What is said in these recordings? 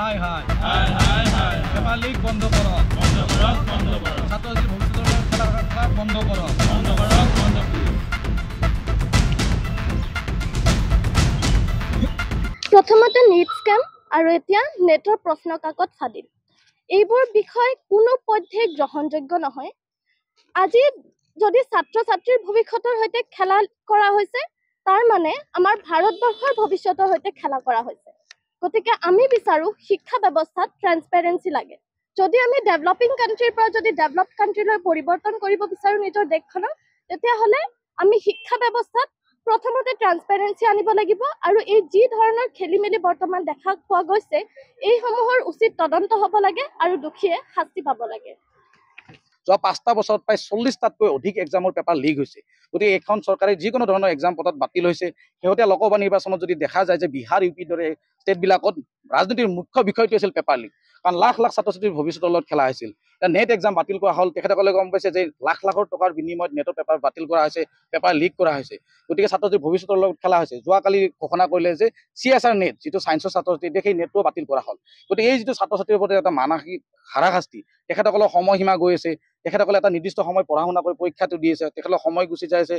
হাই হাই হাই হাই হাই এবাৰ লীগ বন্ধ কৰক বন্ধ কৰক বন্ধ কৰক ছাত্ৰজীৱ ভৱিষ্যতৰ খেলা খেলা বন্ধ কৰক বন্ধ কৰক বন্ধ কৰক প্ৰথমতে নেট স্কেম আৰু এতিয়া নেটৰ প্ৰশ্নকাকত ফাদিল এইবোৰ বিষয় কোনো পধ্যে গ্ৰহণযোগ্য নহয় আজি যদি ছাত্ৰ ছাত্ৰীৰ ভৱিষ্যতৰ সৈতে খেলা কৰা হৈছে তাৰ মানে আমাৰ ভাৰতবৰ্ষৰ ভৱিষ্যতৰ সৈতে খেলা কৰা হৈছে গতিকে আমি বিচাৰোঁ শিক্ষা ব্যৱস্থাত ট্ৰেন্সপেৰেঞ্চি লাগে যদি আমি ডেভেলপিং কাণ্ট্ৰিৰ পৰা যদি ডেভেলপ কাণ্ট্ৰিলৈ পৰিৱৰ্তন কৰিব বিচাৰোঁ নিজৰ দেশখনক তেতিয়াহ'লে আমি শিক্ষা ব্যৱস্থাত প্ৰথমতে ট্ৰান্সপেৰেঞ্চি আনিব লাগিব আৰু এই যি ধৰণৰ খেলি মেলি বৰ্তমান দেখা পোৱা গৈছে এইসমূহৰ উচিত তদন্ত হ'ব লাগে আৰু দোষীয়ে শাস্তি পাব লাগে যোৱা পাঁচটা বছৰত প্ৰায় চল্লিছটাতকৈ অধিক এক্সামৰ পেপাৰ লীক হৈছে গতিকে এইখন চৰকাৰে যিকোনো ধৰণৰ এক্সাম পতাত বাতিল হৈছে শেহতীয়া লোকসভা নিৰ্বাচনত যদি দেখা যায় যে বিহাৰ ইউ পি দৰে ষ্টেটবিলাকত ৰাজনীতিৰ মুখ্য বিষয়টো আছিল পেপাৰ লীগ কাৰণ লাখ লাখ ছাত্ৰ ছাত্ৰীৰ ভৱিষ্যতৰ লগত খেলা হৈছিল এতিয়া নেট এক্সাম বাতিল কৰা হ'ল তেখেতসকলে গম পাইছে যে লাখ লাখৰ টকাৰ বিনিময়ত নেটৰ পেপাৰ বাতিল কৰা হৈছে পেপাৰ লীক কৰা হৈছে গতিকে ছাত্ৰ ছাত্ৰীৰ ভৱিষ্যতৰ লগত খেলা হৈছে যোৱাকালি ঘোষণা কৰিলে যে চি এছ আৰ নেট যিটো ছায়েন্সৰ ছাত্ৰ ছাত্ৰী সেই নেটটোও বাতিল কৰা হ'ল গতিকে এই যিটো ছাত্ৰ ছাত্ৰীৰ প্ৰতি এটা মানসিক হাৰাশাস্তি তেখেতসকলৰ সময়সীমা গৈ আছে তেখেতসকলে এটা নিৰ্দিষ্ট সময় পঢ়া শুনা কৰি পৰীক্ষাটো দি আছে তেখেতলোকৰ সময় গুচি যায় আছে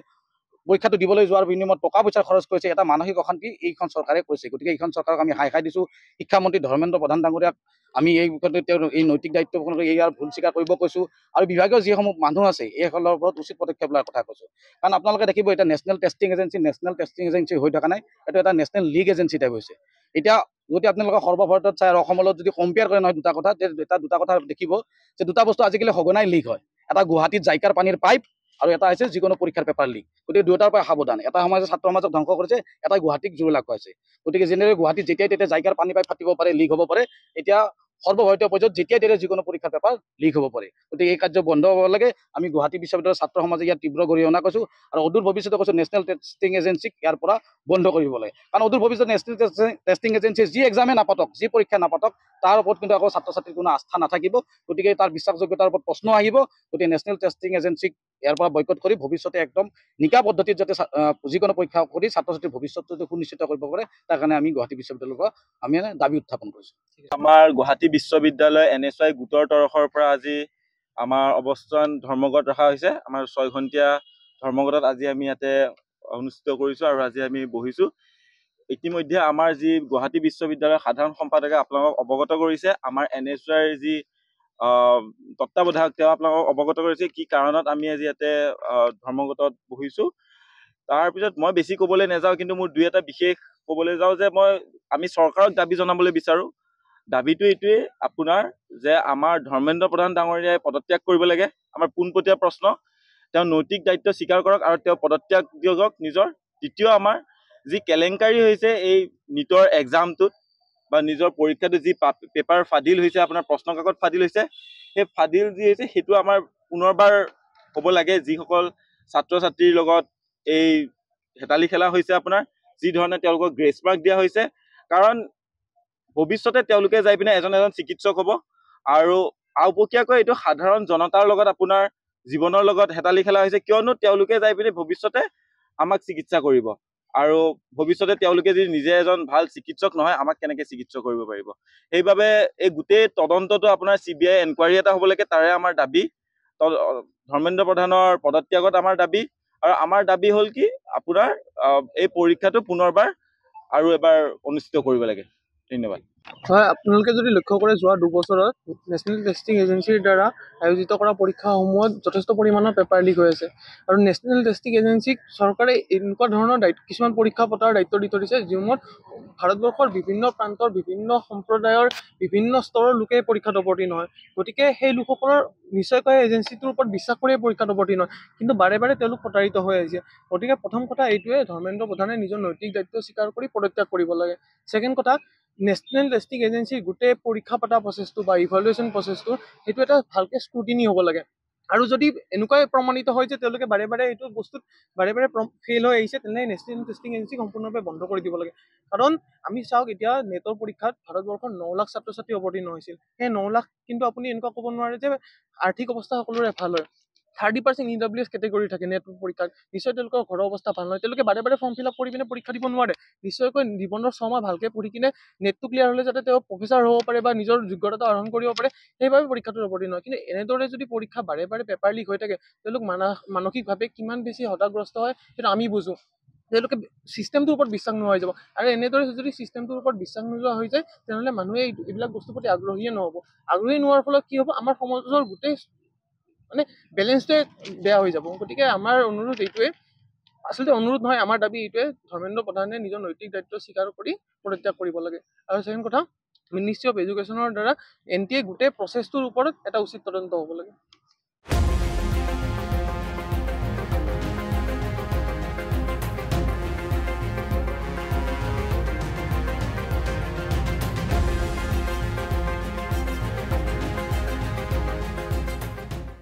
পৰীক্ষাটো দিবলৈ যোৱাৰ বিনিময়ত টকা পইচাৰ খৰচ কৰিছে এটা মানসিক অশান্তি এইখন চৰকাৰে কৰিছে গতিকে এইখন চৰকাৰক আমি হাই খাই দিছোঁ শিক্ষামন্ত্ৰী ধৰ্মেন্দ্ৰ প্ৰধান ডাঙৰীয়াক আমি এই বিষয়ে তেওঁ এই নৈতিক দায়িত্ব ইয়াৰ ভুল স্বীকাৰ কৰিব কৈছোঁ আৰু বিভাগীয় যিসমূহ মানুহ আছে এইসকলৰ ওপৰত উচিত পদক্ষেপ লোৱাৰ কথা কৈছোঁ কাৰণ আপোনালোকে দেখিব এতিয়া national testing agency national testing agency হৈ থকা নাই এইটো এটা নেশ্যনেল লীগ এজেঞ্চি টাইপ হৈছে এতিয়া যদি আপোনালোকে সৰ্বভাৰতত চাই আৰু অসমলৈ যদি কম্পেয়াৰ কৰে নহয় দুটা কথা তেতিয়া দুটা কথা দেখিব যে দুটা বস্তু আজিকালি সঘনাই লীগ হয় এটা গুৱাহাটীত জাইকাৰ পানীৰ পাইপ আৰু এটা আছে যিকোনো পৰীক্ষাৰ পেপাৰ লিক গতিকে দুয়োটাৰ পৰা সাৱধান এটা সমাজে ছাত্ৰ সমাজক ধ্বংস কৰিছে এটাই গুৱাহাটীক জুৰুলা কৰাইছে গতিকে যেনেদৰে গুৱাহাটীত যেতিয়াই তেতিয়া জাইকাৰ পানী পাই ফাটিব পাৰে লিক হ'ব পাৰে এতিয়া সৰ্বভাৰতীয় পৰ্যায়ত যেতিয়াই তেতিয়া যিকোনো পৰীক্ষাৰ পেপাৰ লিক হ'ব পাৰে গতিকে এই কাৰ্য বন্ধ হ'ব লাগে আমি গুৱাহাটী বিশ্ববিদ্যালয়ৰ ছাত্ৰ সমাজে ইয়াৰ তীব্ৰ গৰিহণা কৈছোঁ আৰু অদূৰ ভৱিষ্যতে কৈছোঁ নেশ্যনেল টেষ্টিং এজেঞ্চিক ইয়াৰ পৰা বন্ধ কৰিব লাগে কাৰণ অদূৰ ভৱিষ্যতে নেশ্যনেল টেষ্টিং এজেঞ্চিয়ে যি এক্সামে নাপাতক যি পৰীক্ষা নাপাতক তাৰ ওপৰত কিন্তু আকৌ ছাত্ৰ ছাত্ৰীৰ কোনো আস্থা নাথাকিব গতিকে তাৰ বিশ্বাসযোগ্যতাৰ ওপৰত প্ৰশ্ন আহিব গতিকে নেশ্যনেল টেষ্টিং এজেঞ্চিক ইয়াৰ পৰা বয়কট কৰি ভৱিষ্যতে একদম নিকা পদ্ধতিত যাতে যিকোনো পৰীক্ষা কৰি ছাত্ৰ ছাত্ৰীৰ ভৱিষ্যত যাতে সুনিশ্চিত কৰিব পাৰে তাৰ কাৰণে আমি গুৱাহাটী বিশ্ববিদ্যালয়ৰ পৰা আমি দাবী উত্থাপন কৰিছোঁ আমাৰ গুৱাহাটী বিশ্ববিদ্যালয় এন এছ ৱাই গোটৰ তৰফৰ পৰা আজি আমাৰ অৱস্থান ধৰ্মঘট ৰখা হৈছে আমাৰ ছয় ঘণ্টীয়া ধৰ্মঘটত আজি আমি ইয়াতে অনুষ্ঠিত কৰিছোঁ আৰু আজি আমি বহিছোঁ ইতিমধ্যে আমাৰ যি গুৱাহাটী বিশ্ববিদ্যালয়ৰ সাধাৰণ সম্পাদকে আপোনালোকক অৱগত কৰিছে আমাৰ এন এছ ৱাইৰ যি তত্ত্বাৱধায়ক তেওঁ আপোনালোকক অৱগত কৰিছে কি কাৰণত আমি আজি ইয়াতে ধৰ্মগতত বহিছোঁ তাৰপিছত মই বেছি ক'বলৈ নাযাওঁ কিন্তু মোৰ দুই এটা বিশেষ ক'বলৈ যাওঁ যে মই আমি চৰকাৰক দাবী জনাবলৈ বিচাৰোঁ দাবীটো এইটোৱেই আপোনাৰ যে আমাৰ ধৰ্মেন্দ্ৰ প্ৰধান ডাঙৰীয়াই পদত্যাগ কৰিব লাগে আমাৰ পোনপটীয়া প্ৰশ্ন তেওঁ নৈতিক দায়িত্ব স্বীকাৰ কৰক আৰু তেওঁ পদত্যাগ দিয়ক নিজৰ তৃতীয় আমাৰ যি কেলেংকাৰী হৈছে এই নীটৰ এক্সামটোত বা নিজৰ পৰীক্ষাটো যি পেপাৰ ফাদিল হৈছে আপোনাৰ প্ৰশ্ন কাকত ফাদিল হৈছে সেই ফাদিল যি হৈছে সেইটো আমাৰ পুনৰবাৰ ক'ব লাগে যিসকল ছাত্ৰ ছাত্ৰীৰ লগত এই হেতালি খেলা হৈছে আপোনাৰ যি ধৰণে তেওঁলোকক গ্ৰেছ মাৰ্ক দিয়া হৈছে কাৰণ ভৱিষ্যতে তেওঁলোকে যাই পিনে এজন এজন চিকিৎসক হ'ব আৰু আওপকীয়াকৈ এইটো সাধাৰণ জনতাৰ লগত আপোনাৰ জীৱনৰ লগত হেতালি খেলা হৈছে কিয়নো তেওঁলোকে যাই পিনে ভৱিষ্যতে আমাক চিকিৎসা কৰিব আৰু ভৱিষ্যতে তেওঁলোকে যদি নিজে এজন ভাল চিকিৎসক নহয় আমাক কেনেকৈ চিকিৎসা কৰিব পাৰিব সেইবাবে এই গোটেই তদন্তটো আপোনাৰ চি বি আই এনকুৱাৰী এটা হ'ব লাগে তাৰে আমাৰ দাবী ধৰ্মেন্দ্ৰ প্ৰধানৰ পদত্যাগত আমাৰ দাবী আৰু আমাৰ দাবী হ'ল কি আপোনাৰ এই পৰীক্ষাটো পুনৰবাৰ আৰু এবাৰ অনুষ্ঠিত কৰিব লাগে ধন্যবাদ হয় আপোনালোকে যদি লক্ষ্য কৰে যোৱা দুবছৰত নেশ্যনেল টেষ্টিং এজেঞ্চিৰ দ্বাৰা আয়োজিত কৰা পৰীক্ষাসমূহত যথেষ্ট পৰিমাণৰ পেপাৰ লীক হৈ আছে আৰু নেশ্যনেল টেষ্টিং এজেঞ্চিক চৰকাৰে এনেকুৱা ধৰণৰ দায়িত্ব কিছুমান পৰীক্ষা পতাৰ দায়িত্ব দি থৈ দিছে যিসমূহত ভাৰতবৰ্ষৰ বিভিন্ন প্ৰান্তৰ বিভিন্ন সম্প্ৰদায়ৰ বিভিন্ন স্তৰৰ লোকে পৰীক্ষাত অৱতীৰ্ণ হয় গতিকে সেই লোকসকলৰ নিশ্চয়কৈ এজেঞ্চিটোৰ ওপৰত বিশ্বাস কৰিয়ে পৰীক্ষাত অৱতীৰ্ণ হয় কিন্তু বাৰে বাৰে তেওঁলোক প্ৰতাৰিত হৈ আহিছে গতিকে প্ৰথম কথা এইটোৱে ধৰ্মেন্দ্ৰ প্ৰধানে নিজৰ নৈতিক দায়িত্ব স্বীকাৰ কৰি পদত্যাগ কৰিব লাগে ছেকেণ্ড কথা নেশ্যনেল টেষ্টিং এজেঞ্চিৰ গোটেই পৰীক্ষা পতা প্ৰচেছটো বা ইভালুৱেশ্যন প্ৰচেছটো সেইটো এটা ভালকৈ স্ক্ৰুটিনি হ'ব লাগে আৰু যদি এনেকুৱাই প্ৰমাণিত হয় যে তেওঁলোকে বাৰে বাৰে এইটো বস্তুত বাৰে বাৰে ফেইল হৈ আহিছে তেনেহ'লে নেশ্যনেল টেষ্টিং এজেঞ্চি সম্পূৰ্ণৰূপে বন্ধ কৰি দিব লাগে কাৰণ আমি চাওক এতিয়া নেটৰ পৰীক্ষাত ভাৰতবৰ্ষৰ ন লাখ ছাত্ৰ ছাত্ৰী অৱতীৰ্ণ হৈছিল সেই ন লাখ কিন্তু আপুনি এনেকুৱা ক'ব নোৱাৰে যে আৰ্থিক অৱস্থা সকলোৰে ভাল হয় thirty percent E W S category থাকে নেট পৰীক্ষাত নিশ্চয় তেওঁলোকৰ ঘৰৰ অৱস্থা ভাল নহয় তেওঁলোকে বাৰে বাৰে ফৰ্ম ফিল আপ কৰি কিনে পৰীক্ষা দিব নোৱাৰে নিশ্চয়কৈ জীৱনৰ ছমাহ ভালকৈ পঢ়ি কিনে নেটটো ক্লিয়াৰ হ'লে যাতে তেওঁ প্ৰফেচাৰ হ'ব পাৰে বা নিজৰ যোগ্যতা আৰোহণ কৰিব পাৰে সেইবাবে পৰীক্ষাটো অৱতীৰ্ণ হয় কিন্তু এনেদৰে যদি পৰীক্ষা বাৰে বাৰে পেপাৰ লিক হৈ থাকে তেওঁলোক মানস মানসিকভাৱে কিমান বেছি হতাগ্ৰস্ত হয় সেইটো আমি বুজোঁ তেওঁলোকে চিষ্টেমটোৰ ওপৰত বিশ্বাস নোহোৱা হৈ যাব আৰু এনেদৰে যদি চিষ্টেমটোৰ ওপৰত বিশ্বাস নোযোৱা হৈ যায় তেনেহ'লে মানুহে এইবিলাক বস্তুৰ প্ৰতি আগ্ৰহীয়ে নহ'ব আগ্ৰহী নোহোৱাৰ ফলত কি হ'ব আমাৰ সমাজৰ গোটেই মানে বেলেঞ্চটোৱে বেয়া হৈ যাব গতিকে আমাৰ অনুৰোধ এইটোৱে আচলতে অনুৰোধ নহয় আমাৰ দাবী এইটোৱে ধৰ্মেন্দ্ৰ প্ৰধানে নিজৰ নৈতিক দায়িত্ব স্বীকাৰ কৰি পদত্যাগ কৰিব লাগে আৰু ছেকেণ্ড কথা মিনিষ্ট্ৰী অফ এডুকেশ্যনৰ দ্বাৰা এন টি এ গোটেই প্ৰচেছটোৰ ওপৰত এটা উচিত তদন্ত হ'ব লাগে